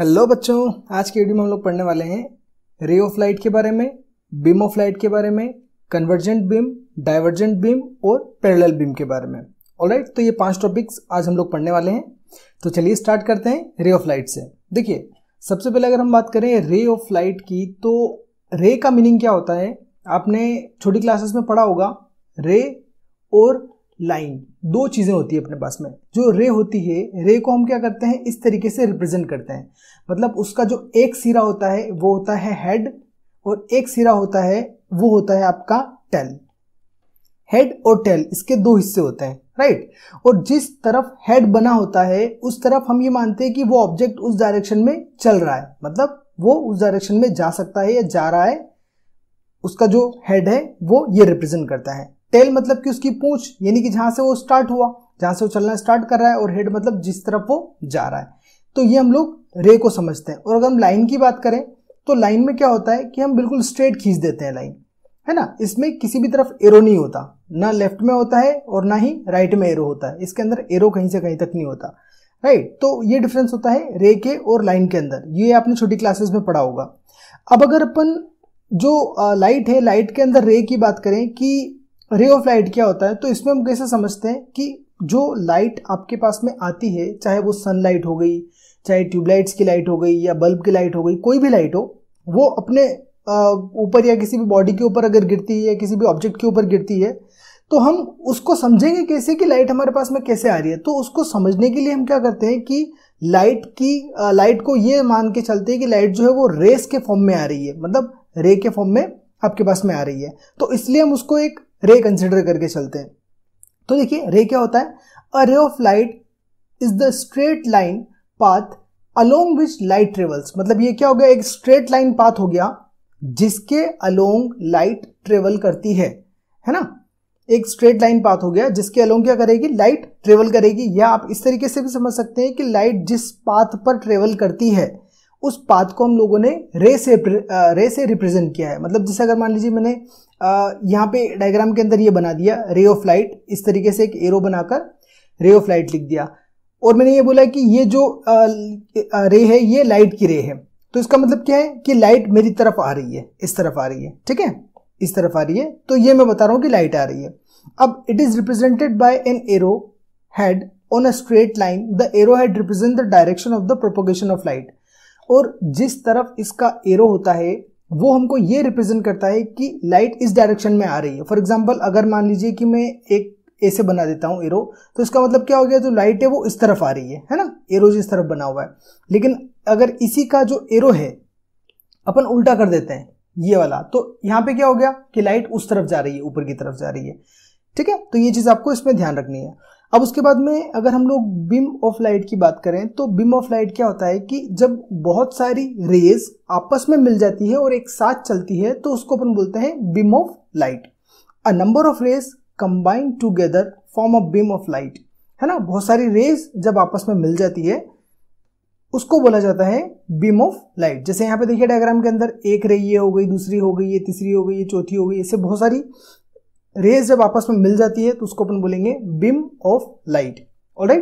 hello बच्चों आज के वीडियो में हम लोग पढ़ने वाले हैं रे ऑफ लाइट के बारे में बीम ऑफ लाइट के बारे में कन्वर्जेंट बीम डाइवर्जेंट बीम और पैरेलल बीम के बारे में ऑलराइट राइट तो ये पांच टॉपिक्स आज हम लोग पढ़ने वाले हैं तो चलिए स्टार्ट करते हैं रे ऑफ लाइट से देखिए सबसे पहले अगर हम बात करें रे ऑफ लाइट की तो रे का मीनिंग क्या होता है आपने छोटी क्लासेस में पढ़ा होगा रे और लाइन दो चीज़ें होती है अपने पास में जो रे होती है रे को हम क्या करते हैं इस तरीके से रिप्रेजेंट करते हैं मतलब उसका जो एक सिरा होता है वो होता है हेड और एक सिरा होता है वो होता है आपका टेल हेड और टेल इसके दो हिस्से होते हैं राइट और जिस तरफ हेड बना होता है उस तरफ हम ये मानते हैं कि वो ऑब्जेक्ट उस डायरेक्शन में चल रहा है मतलब वो उस डायरेक्शन में जा सकता है या जा रहा है उसका जो हेड है वो ये रिप्रेजेंट करता है टेल मतलब कि उसकी पूंछ यानी कि जहां से वो स्टार्ट हुआ जहां से वो चलना स्टार्ट कर रहा है और हेड मतलब जिस तरफ वो जा रहा है तो ये हम लोग रे को समझते हैं और अगर हम लाइन की बात करें तो लाइन में क्या होता है कि हम बिल्कुल स्ट्रेट खींच देते हैं लाइन है ना इसमें किसी भी तरफ एरो नहीं होता ना लेफ्ट में होता है और ना ही राइट में एरो होता है इसके अंदर एरो कहीं से कहीं तक नहीं होता राइट तो ये डिफरेंस होता है रे के और लाइन के अंदर ये आपने छोटी क्लासेस में पढ़ा होगा अब अगर अपन जो लाइट है लाइट के अंदर रे की बात करें कि रे ऑफ लाइट क्या होता है तो इसमें हम कैसे समझते हैं कि जो लाइट आपके पास में आती है चाहे वो सनलाइट हो गई चाहे ट्यूबलाइट्स की लाइट हो गई या बल्ब की लाइट हो गई कोई भी लाइट हो वो अपने ऊपर या किसी भी बॉडी के ऊपर अगर गिरती है या किसी भी ऑब्जेक्ट के ऊपर गिरती है तो हम उसको समझेंगे कैसे कि लाइट हमारे पास में कैसे आ रही है तो उसको समझने के लिए हम क्या करते हैं कि लाइट की आ, लाइट को ये मान के चलते हैं कि लाइट जो है वो रेस के फॉर्म में आ रही है मतलब रे के फॉर्म में आपके पास में आ रही है तो इसलिए हम उसको एक रे कंसिडर करके चलते हैं तो देखिए रे क्या होता है a ray of light is the straight line path along which light travels मतलब ये क्या हो गया एक स्ट्रेट लाइन पाथ हो गया जिसके अलोंग लाइट ट्रेवल करती है है ना एक स्ट्रेट लाइन पाथ हो गया जिसके अलोंग क्या करेगी लाइट ट्रेवल करेगी या आप इस तरीके से भी समझ सकते हैं कि लाइट जिस पाथ पर ट्रेवल करती है उस पाथ को हम लोगों ने रे से रे से रिप्रेजेंट किया है मतलब जैसे अगर मान लीजिए मैंने यहाँ पे डायग्राम के अंदर ये बना दिया रे ऑफ लाइट इस तरीके से एक एरो बनाकर रे ऑफ लाइट लिख दिया और मैंने ये बोला कि ये जो रे है ये लाइट की रे है तो इसका मतलब क्या है कि लाइट मेरी तरफ आ रही है इस तरफ आ रही है ठीक है इस तरफ आ रही है तो ये मैं बता रहा हूँ कि लाइट आ रही है अब it is represented by an arrow head on a straight line the arrow head represent the direction of the propagation of light और जिस तरफ इसका एरो होता है वो हमको ये रिप्रेजेंट करता है कि लाइट इस डायरेक्शन में आ रही है फॉर एग्जाम्पल अगर मान लीजिए कि मैं एक ऐसे बना देता हूँ एरो तो इसका मतलब क्या हो गया जो लाइट है वो इस तरफ आ रही है है ना एरो जिस तरफ बना हुआ है लेकिन अगर इसी का जो एरो है अपन उल्टा कर देते हैं ये वाला तो यहाँ पे क्या हो गया कि लाइट उस तरफ जा रही है ऊपर की तरफ जा रही है ठीक है तो ये चीज़ आपको इसमें ध्यान रखनी है अब उसके बाद में अगर हम लोग बिम ऑफ लाइट की बात करें तो बिम ऑफ लाइट क्या होता है कि जब बहुत सारी रेज आपस में मिल जाती है और एक साथ चलती है तो उसको अपन बोलते हैं beam of light a number of rays combine together form a beam of light है ना बहुत सारी रेज जब आपस में मिल जाती है उसको बोला जाता है बीम ऑफ लाइट जैसे यहाँ पे देखिए डायग्राम के अंदर एक रे ये हो गई दूसरी हो गई ये तीसरी हो गई ये चौथी हो गई ऐसे बहुत सारी रेज जब आपस में मिल जाती है तो उसको अपन बोलेंगे बिम ऑफ लाइट और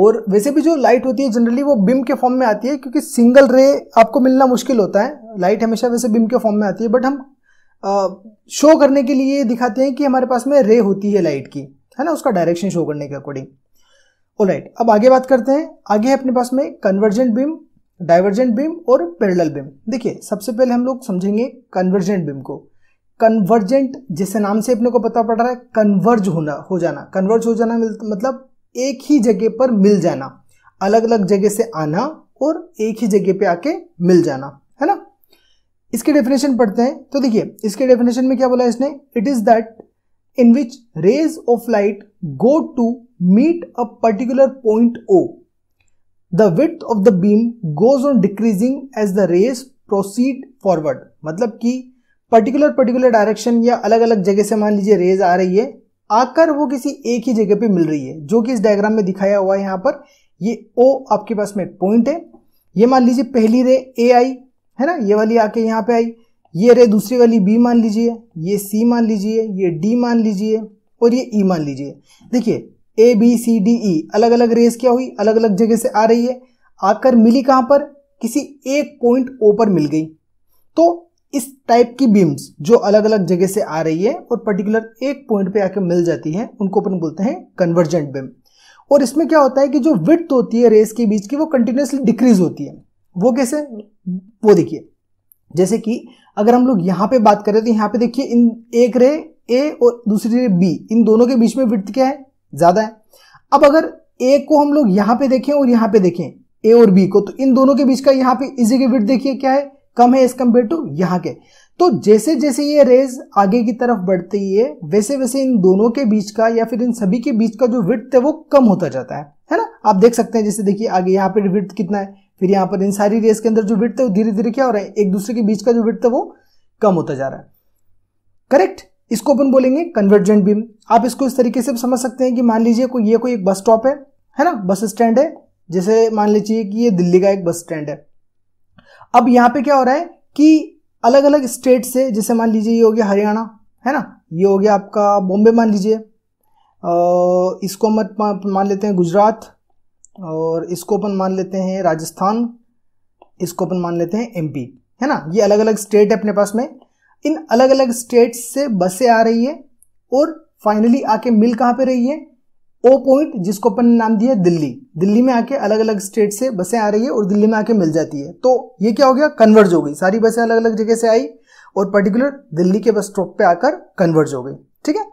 और वैसे भी जो लाइट होती है जनरली वो बिम के फॉर्म में आती है क्योंकि सिंगल रे आपको मिलना मुश्किल होता है लाइट हमेशा वैसे बिम के फॉर्म में आती है बट हम आ, शो करने के लिए दिखाते हैं कि हमारे पास में रे होती है लाइट की है ना उसका डायरेक्शन शो करने के अकॉर्डिंग राइट अब आगे बात करते हैं आगे है अपने पास में कन्वर्जेंट बिम डाइवर्जेंट बिम और पैरेलल बिम देखिए सबसे पहले हम लोग समझेंगे कन्वर्जेंट बिम को कन्वर्जेंट जैसे नाम से अपने को पता पड़ रहा है कन्वर्ज होना हो जाना कन्वर्ज हो जाना मतलब एक ही जगह पर मिल जाना अलग अलग जगह से आना और एक ही जगह पे आके मिल जाना है ना इसके डेफिनेशन पढ़ते हैं तो देखिए इसके डेफिनेशन में क्या बोला इसने it is that in which rays of light go to meet a particular point oh the width of the beam goes on decreasing as the rays proceed forward मतलब कि पर्टिकुलर पर्टिकुलर डायरेक्शन या अलग अलग जगह से मान लीजिए raise आ रही है आकर वो किसी एक ही जगह पे मिल रही है जो कि इस डायग्राम में दिखाया हुआ है यहाँ पर ये ओ आपके पास में पॉइंट है ये मान लीजिए पहली रे ए आई है ना ये वाली आके यहाँ पे आई ये रे दूसरी वाली बी मान लीजिए ये सी मान लीजिए ये डी मान लीजिए और ये ई e मान लीजिए देखिए A B C D E e, अलग अलग रेस क्या हुई अलग अलग जगह से आ रही है आकर मिली कहाँ पर किसी एक पॉइंट ओ पर मिल गई तो इस टाइप की बीम्स जो अलग अलग जगह से आ रही है और पर्टिकुलर एक पॉइंट पे आके मिल जाती है उनको अपन बोलते हैं कन्वर्जेंट बीम और इसमें क्या होता है कि जो विथ होती है रेस के बीच की वो कंटिन्यूसली डिक्रीज होती है वो कैसे वो देखिए जैसे कि अगर हम लोग यहां पे बात करें तो यहां पे देखिए इन एक रे ए और दूसरी रे बी इन दोनों के बीच में विथ क्या है ज़्यादा है अब अगर ए को हम लोग यहां पे देखें और यहां पे देखें ए और बी को तो इन दोनों के बीच का यहां पे इजी के वृत्त देखिए क्या है कम है एज कम्पेयर टू यहाँ के तो जैसे जैसे ये रेज आगे की तरफ बढ़ती है वैसे वैसे इन दोनों के बीच का या फिर इन सभी के बीच का जो विथ है वो कम होता जाता है है ना आप देख सकते हैं जैसे देखिए आगे यहाँ पर विथ कितना है फिर यहाँ पर इन सारी रेस के अंदर जो विथ है वो धीरे धीरे क्या हो रहा है एक दूसरे के बीच का जो विथ है वो कम होता जा रहा है करेक्ट इसको अपन बोलेंगे कन्वर्जेंट बीम आप इसको इस तरीके से समझ सकते हैं कि मान लीजिए कोई ये कोई एक बस स्टॉप है है ना बस स्टैंड है जैसे मान लीजिए कि ये दिल्ली का एक बस स्टैंड है अब यहाँ पे क्या हो रहा है कि अलग अलग स्टेट से जैसे मान लीजिए ये हो गया हरियाणा है ना ये हो गया आपका बॉम्बे मान लीजिए इसको मत मान लेते हैं गुजरात और इसको अपन मान लेते हैं राजस्थान इसको अपन मान लेते हैं एमपी है ना ये अलग अलग स्टेट है अपने पास में इन अलग अलग स्टेट से बसें आ रही है और फाइनली आके मिल कहाँ पे रही है ओ पॉइंट जिसको अपन ने नाम दिया दिल्ली दिल्ली में आके अलग अलग स्टेट से बसें आ रही है और दिल्ली में आके मिल जाती है तो ये क्या हो गया कन्वर्ज हो गई सारी बसें अलग अलग जगह से आई और पर्टिकुलर दिल्ली के बस स्टॉप पे आकर कन्वर्ज हो गई ठीक है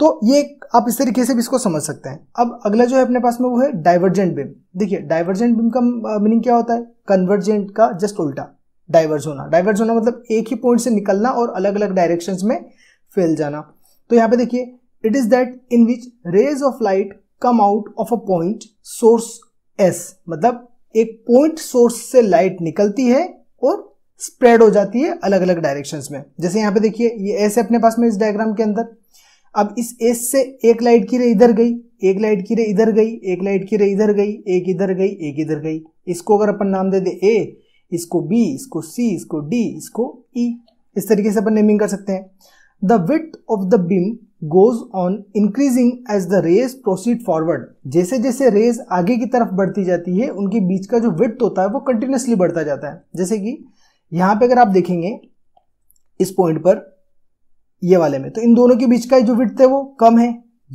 तो ये आप इस तरीके से भी इसको समझ सकते हैं अब अगला जो है अपने पास में वो है डाइवर्जेंट बिम देखिए डाइवर्जेंट बिम का मीनिंग क्या होता है कन्वर्जेंट का जस्ट उल्टा डाइवर्ज होना डाइवर्ज होना मतलब एक ही पॉइंट से निकलना और अलग अलग डायरेक्शन में फैल जाना तो यहाँ पे देखिए It is that in which rays of light come out of a point source S मतलब एक पॉइंट सोर्स से लाइट निकलती है और स्प्रेड हो जाती है अलग अलग डायरेक्शन में जैसे यहाँ पे देखिए ये एस है अपने पास में इस डायग्राम के अंदर अब इस एस से एक लाइट की रे इधर गई एक लाइट की रे इधर गई एक लाइट की रे इधर गई एक इधर गई एक इधर गई इसको अगर अपन नाम दे दे ए इसको बी इसको सी इसको डी इसको ई e, इस तरीके से अपन नेमिंग कर सकते हैं the width of the beam goes on increasing as the rays proceed forward जैसे जैसे रेस आगे की तरफ बढ़ती जाती है उनके बीच का जो विथ होता है वो कंटिन्यूसली बढ़ता जाता है जैसे कि यहाँ पे अगर आप देखेंगे इस पॉइंट पर ये वाले में तो इन दोनों के बीच का जो विथ है वो कम है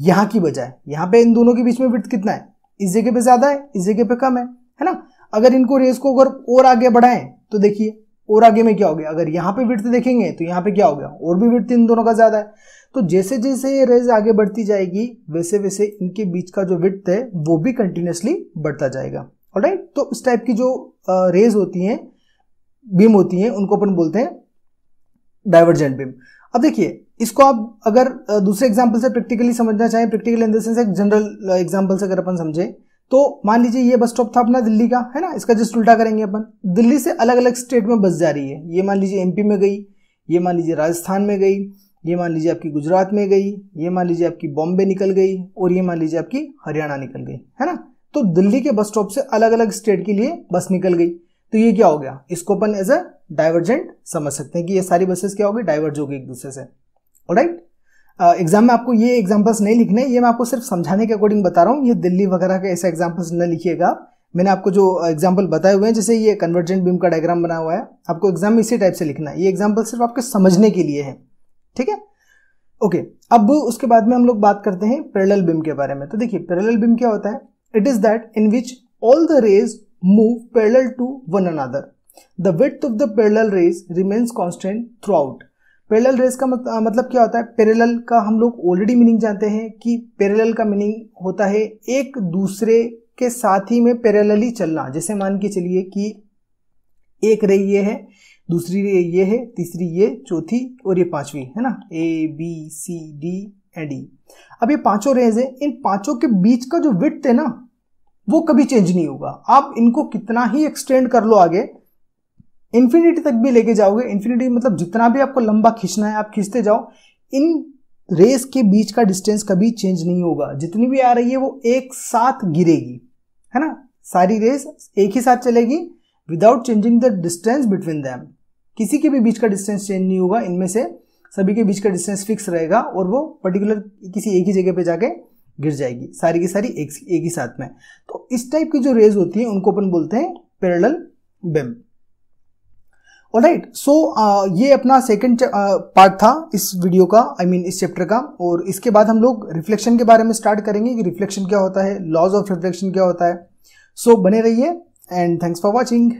यहाँ की बजाय यहाँ पे इन दोनों के बीच में विथ कितना है इस जगह पे ज्यादा है इस जगह पे कम है है ना अगर इनको रेस को अगर और आगे बढ़ाएं तो देखिए और आगे में क्या हो गया अगर यहाँ पे वृत्त देखेंगे तो यहाँ पे क्या हो गया और भी वृत्त इन दोनों का ज़्यादा है तो जैसे जैसे ये रेज आगे बढ़ती जाएगी वैसे वैसे इनके बीच का जो वृत्त है वो भी कंटिन्यूसली बढ़ता जाएगा और राइट तो इस टाइप की जो रेज होती हैं बीम होती हैं उनको अपन बोलते हैं डाइवर्जेंट बीम अब देखिए इसको आप अगर दूसरे एग्जाम्पल से प्रैक्टिकली समझना चाहें प्रैक्टिकल इन द सेंस एक जनरल एग्जाम्पल से अगर अपन समझें तो मान लीजिए ये बस स्टॉप था अपना दिल्ली का है ना इसका जस्ट उल्टा करेंगे अपन दिल्ली से अलग अलग स्टेट में बस जा रही है ये मान लीजिए एमपी में गई ये मान लीजिए राजस्थान में गई ये मान लीजिए आपकी गुजरात में गई ये मान लीजिए आपकी बॉम्बे निकल गई और ये मान लीजिए आपकी हरियाणा निकल गई है ना तो दिल्ली के बस स्टॉप से अलग अलग स्टेट के लिए बस निकल गई तो ये क्या हो गया इसको अपन एज अ डाइवर्जेंट समझ सकते हैं कि ये सारी बसेस क्या होगी डाइवर्ज होगी एक दूसरे से राइट एग्जाम में आपको ये एग्जाम्पल्स नहीं लिखने ये मैं आपको सिर्फ समझाने के अकॉर्डिंग बता रहा हूँ ये दिल्ली वगैरह के ऐसे एग्जाम्पल्स न लिखिएगा मैंने आपको जो एग्जाम्पल बताए हुए हैं जैसे ये कन्वर्जेंट बीम का डायग्राम बना हुआ है आपको एग्जाम में इसी टाइप से लिखना है ये एग्जाम्पल सिर्फ आपके समझने के लिए है ठीक है ओके अब उसके बाद में हम लोग बात करते हैं पैरेलल बीम के बारे में तो देखिए पैरेलल बीम क्या होता है it is that in which all the rays move parallel to one another the width of the parallel rays remains constant throughout parallel rays का मत, आ, मतलब क्या होता है पैरेलल का हम लोग ऑलरेडी मीनिंग जानते हैं कि पैरेलल का मीनिंग होता है एक दूसरे के साथ ही में पैरेलली चलना जैसे मान के चलिए कि एक रे ये है दूसरी रे ये है तीसरी ये चौथी और ये पांचवी है ना A B C D and E अब ये पांचों रेज है इन पांचों के बीच का जो विथ है ना वो कभी चेंज नहीं होगा आप इनको कितना ही एक्सटेंड कर लो आगे इन्फिनिटी तक भी लेके जाओगे इन्फिनिटी मतलब जितना भी आपको लंबा खींचना है आप खींचते जाओ इन रेस के बीच का डिस्टेंस कभी चेंज नहीं होगा जितनी भी आ रही है वो एक साथ गिरेगी है ना सारी रेस एक ही साथ चलेगी without changing the distance between them किसी के भी बीच का डिस्टेंस चेंज नहीं होगा इनमें से सभी के बीच का डिस्टेंस फिक्स रहेगा और वो पर्टिकुलर किसी एक ही जगह पे जाके गिर जाएगी सारी की सारी एक, एक ही साथ में तो इस टाइप की जो रेज होती है उनको अपन बोलते हैं पैरल बेम और राइट सो ये अपना सेकेंड पार्ट uh, था इस वीडियो का आई I मीन mean, इस चैप्टर का और इसके बाद हम लोग रिफ्लेक्शन के बारे में स्टार्ट करेंगे कि रिफ्लेक्शन क्या होता है लॉज ऑफ रिफ्लेक्शन क्या होता है सो so, बने रहिए एंड थैंक्स फॉर वॉचिंग